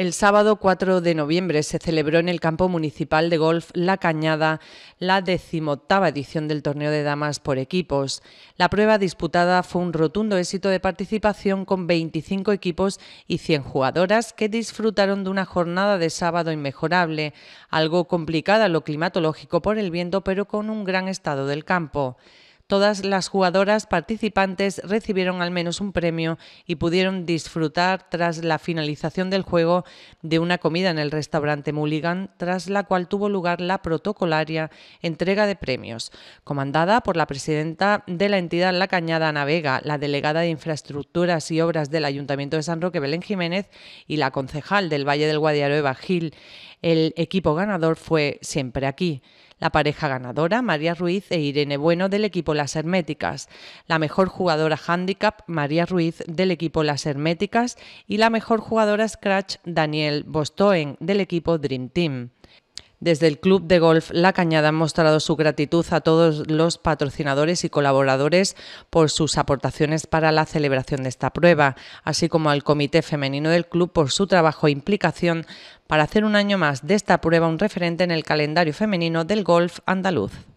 El sábado 4 de noviembre se celebró en el campo municipal de golf La Cañada la decimoctava edición del torneo de damas por equipos. La prueba disputada fue un rotundo éxito de participación con 25 equipos y 100 jugadoras que disfrutaron de una jornada de sábado inmejorable, algo complicada lo climatológico por el viento pero con un gran estado del campo. Todas las jugadoras participantes recibieron al menos un premio y pudieron disfrutar tras la finalización del juego de una comida en el restaurante Mulligan, tras la cual tuvo lugar la protocolaria entrega de premios, comandada por la presidenta de la entidad La Cañada Navega, la delegada de Infraestructuras y Obras del Ayuntamiento de San Roque Belén Jiménez y la concejal del Valle del Guadiaro Gil. El equipo ganador fue Siempre aquí. La pareja ganadora, María Ruiz e Irene Bueno del equipo Las Herméticas. La mejor jugadora handicap, María Ruiz del equipo Las Herméticas. Y la mejor jugadora scratch, Daniel Bostoen del equipo Dream Team. Desde el Club de Golf La Cañada han mostrado su gratitud a todos los patrocinadores y colaboradores por sus aportaciones para la celebración de esta prueba, así como al Comité Femenino del Club por su trabajo e implicación para hacer un año más de esta prueba un referente en el calendario femenino del golf andaluz.